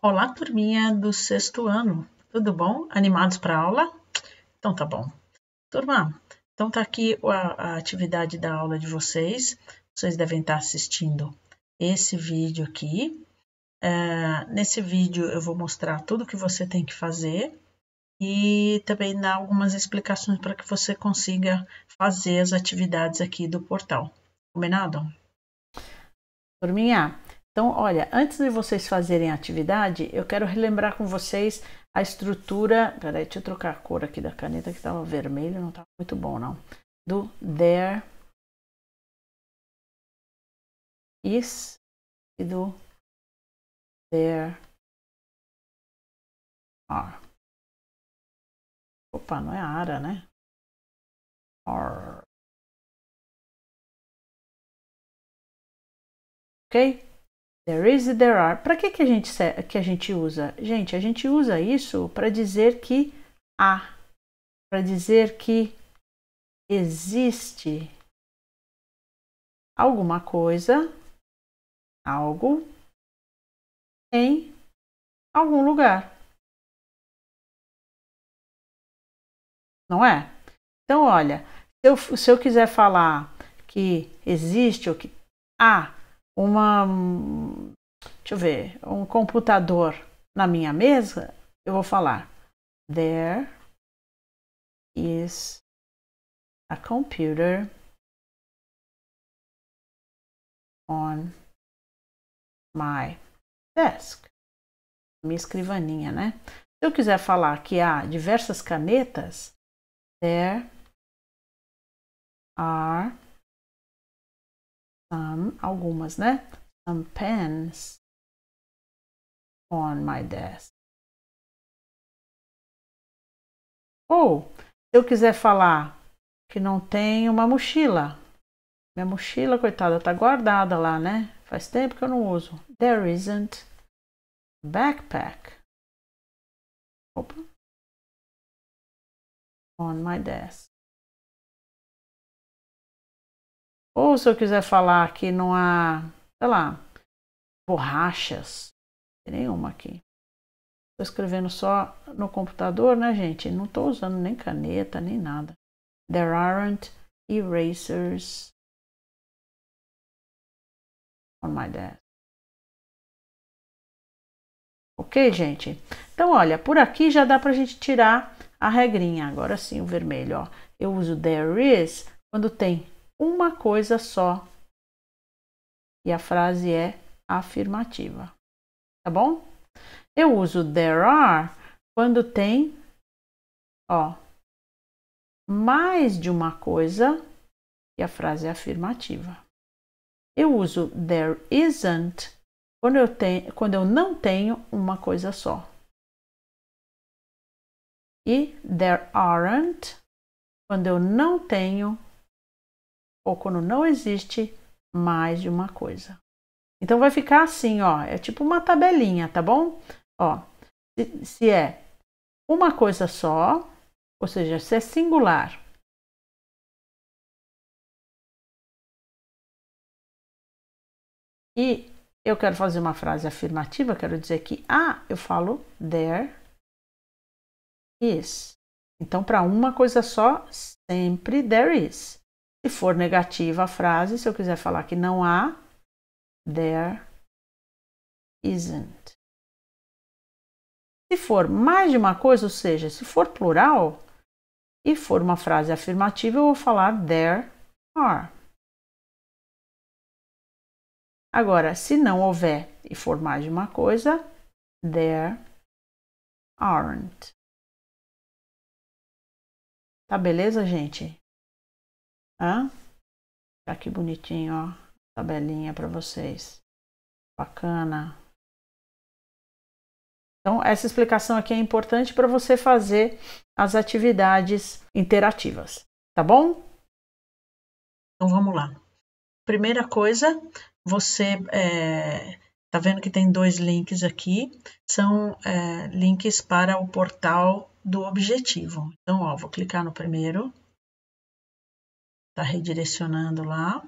Olá, turminha do sexto ano. Tudo bom? Animados para aula? Então tá bom. Turma, então tá aqui a, a, atividade da aula de vocês. Vocês devem estar tá assistindo esse vídeo aqui. É, nesse vídeo eu vou mostrar tudo que você tem que fazer e também dar algumas explicações para que você consiga fazer as atividades aqui do portal. Combinado? Turminha, então, olha, antes de vocês fazerem a atividade, eu quero relembrar com vocês a estrutura. Peraí, deixa eu trocar a cor aqui da caneta que estava vermelho, não estava muito bom, não. Do there is e do there are. Opa, não é ara, né? Are. Ok? There is e there are. Para que, que, a gente, que a gente usa? Gente, a gente usa isso para dizer que há, para dizer que existe alguma coisa, algo, em algum lugar. Não é? Então, olha, se eu, se eu quiser falar que existe ou que há uma. Deixa eu ver, um computador na minha mesa, eu vou falar: There is a computer on my desk. Minha escrivaninha, né? Se eu quiser falar que há diversas canetas, there are some, algumas, né? Some pens on my desk. Ou, se eu quiser falar que não tem uma mochila, minha mochila, coitada, tá guardada lá, né? Faz tempo que eu não uso. There isn't backpack. Opa. On my desk. Ou se eu quiser falar que não há, sei lá, borrachas, tem nenhuma aqui. Estou escrevendo só no computador, né, gente? Não estou usando nem caneta, nem nada. There aren't erasers on my desk. Ok, gente? Então, olha, por aqui já dá para a gente tirar a regrinha. Agora sim, o vermelho, ó. Eu uso there is quando tem uma coisa só. E a frase é afirmativa. Tá bom? Eu uso there are quando tem, ó, mais de uma coisa e a frase é afirmativa. Eu uso there isn't quando eu, tenho, quando eu não tenho uma coisa só. E there aren't quando eu não tenho ou quando não existe mais de uma coisa. Então vai ficar assim, ó, é tipo uma tabelinha, tá bom? Ó, se, se é uma coisa só, ou seja, se é singular, e eu quero fazer uma frase afirmativa, quero dizer que ah, eu falo there is. Então, para uma coisa só, sempre there is. Se for negativa a frase, se eu quiser falar que não há, there isn't. Se for mais de uma coisa, ou seja, se for plural e for uma frase afirmativa, eu vou falar there are. Agora, se não houver e for mais de uma coisa, there aren't. Tá beleza, gente? Tá? Aqui bonitinho, ó. Tabelinha para vocês. Bacana. Então, essa explicação aqui é importante para você fazer as atividades interativas, tá bom? Então, vamos lá. Primeira coisa, você é, tá vendo que tem dois links aqui, são é, links para o portal do objetivo. Então, ó, vou clicar no primeiro, Está redirecionando lá.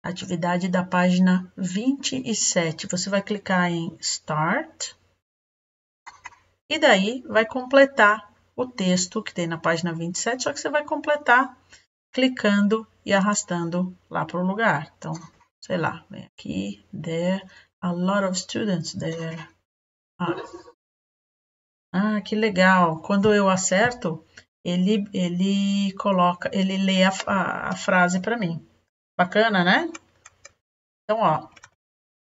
Atividade da página 27. Você vai clicar em Start. E daí vai completar o texto que tem na página 27, só que você vai completar clicando e arrastando lá para o lugar. Então, sei lá, vem aqui, there, a lot of students there. Ah. ah, que legal! Quando eu acerto, ele, ele coloca, ele lê a, a, a frase para mim. Bacana, né? Então, ó,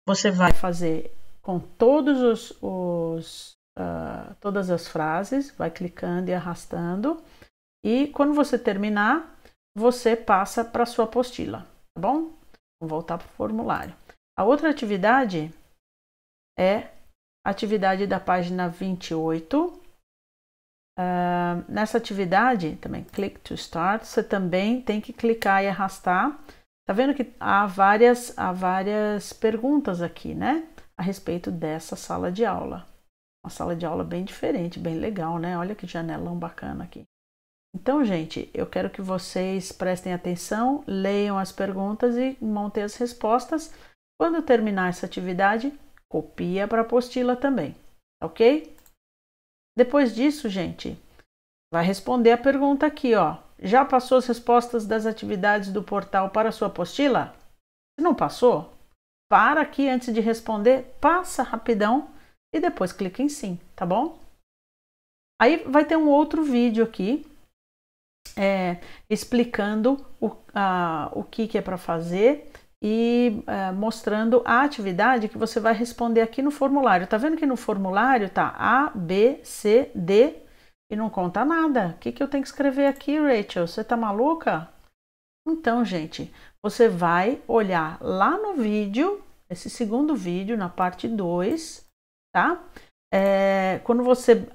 você vai fazer com todos os, os uh, todas as frases, vai clicando e arrastando, e quando você terminar, você passa para sua apostila, tá bom? Vou voltar para o formulário. A outra atividade é a atividade da página 28, Uh, nessa atividade, também click to start, você também tem que clicar e arrastar. Tá vendo que há várias, há várias perguntas aqui, né? A respeito dessa sala de aula. Uma sala de aula bem diferente, bem legal, né? Olha que janelão bacana aqui. Então, gente, eu quero que vocês prestem atenção, leiam as perguntas e montem as respostas. Quando terminar essa atividade, copia para a apostila também, tá ok? Depois disso, gente, vai responder a pergunta aqui, ó. Já passou as respostas das atividades do portal para a sua apostila? Se não passou, para aqui antes de responder, passa rapidão e depois clica em sim, tá bom? Aí vai ter um outro vídeo aqui é, explicando o, a, o que, que é para fazer e uh, mostrando a atividade que você vai responder aqui no formulário. Tá vendo que no formulário tá A, B, C, D e não conta nada. O que, que eu tenho que escrever aqui, Rachel? Você tá maluca? Então, gente, você vai olhar lá no vídeo, esse segundo vídeo, na parte 2, tá? É, quando você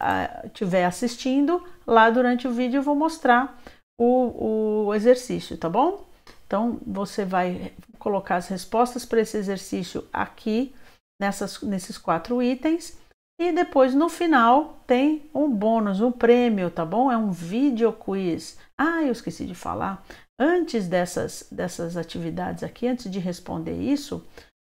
estiver ah, uh, assistindo, lá durante o vídeo eu vou mostrar o, o exercício, tá bom? Então, você vai colocar as respostas para esse exercício aqui, nessas, nesses quatro itens. E depois, no final, tem um bônus, um prêmio, tá bom? É um vídeo quiz. Ah, eu esqueci de falar. Antes dessas, dessas atividades aqui, antes de responder isso,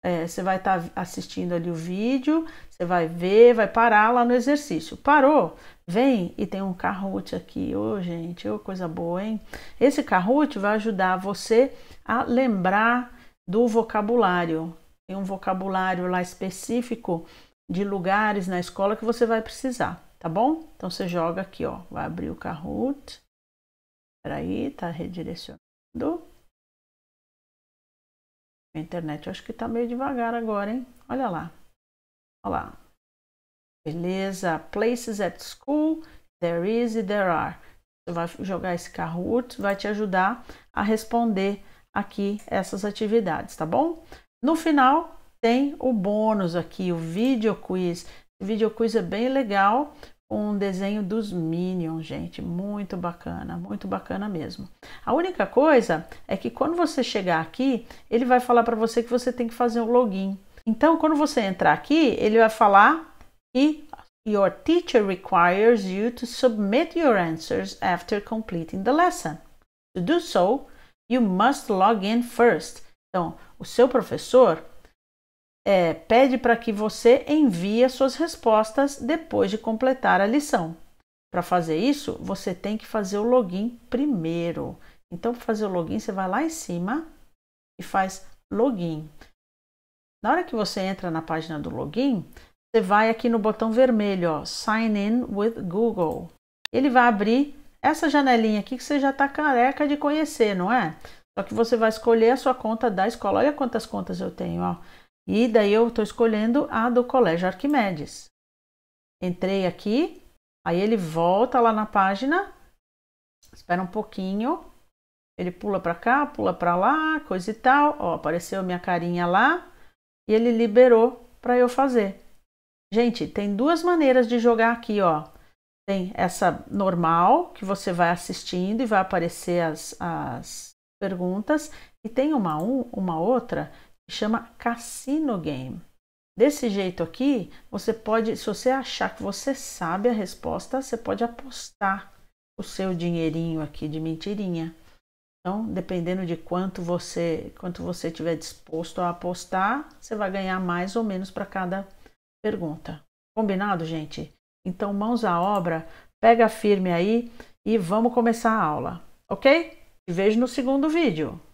é, você vai estar tá assistindo ali o vídeo, você vai ver, vai parar lá no exercício. Parou? Vem e tem um Kahoot aqui. Ô, oh, gente, ô, oh, coisa boa, hein? Esse Kahoot vai ajudar você a lembrar do vocabulário. Tem um vocabulário lá específico de lugares na escola que você vai precisar, tá bom? Então você joga aqui, ó. Vai abrir o Kahoot. Peraí, tá redirecionando. A internet, eu acho que tá meio devagar agora, hein? Olha lá. Olha lá. Beleza. Places at school, there is e there are. Você vai jogar esse Kahoot, vai te ajudar a responder aqui essas atividades, tá bom? No final, tem o bônus aqui, o vídeo quiz. O vídeo quiz é bem legal, um desenho dos Minions, gente. Muito bacana, muito bacana mesmo. A única coisa é que quando você chegar aqui, ele vai falar para você que você tem que fazer o um login. Então, quando você entrar aqui, ele vai falar que your teacher requires you to submit your answers after completing the lesson. To do so, you must log in first. Então, o seu professor é, pede para que você envie suas respostas depois de completar a lição. Para fazer isso, você tem que fazer o login primeiro. Então, para fazer o login, você vai lá em cima e faz login. Na hora que você entra na página do login, você vai aqui no botão vermelho, ó, Sign in with Google. Ele vai abrir essa janelinha aqui que você já está careca de conhecer, não é? Só que você vai escolher a sua conta da escola. Olha quantas contas eu tenho, ó. E daí eu estou escolhendo a do Colégio Arquimedes. Entrei aqui, aí ele volta lá na página, espera um pouquinho, ele pula para cá, pula para lá, coisa e tal. Ó, apareceu minha carinha lá e ele liberou para eu fazer. Gente, tem duas maneiras de jogar aqui, ó. Tem essa normal, que você vai assistindo e vai aparecer as, as perguntas, e tem uma, um, uma outra chama Cassino Game. Desse jeito aqui, você pode, se você achar que você sabe a resposta, você pode apostar o seu dinheirinho aqui de mentirinha. Então, dependendo de quanto você, quanto você tiver disposto a apostar, você vai ganhar mais ou menos para cada pergunta. Combinado, gente? Então, mãos à obra, pega firme aí e vamos começar a aula, ok? Te vejo no segundo vídeo.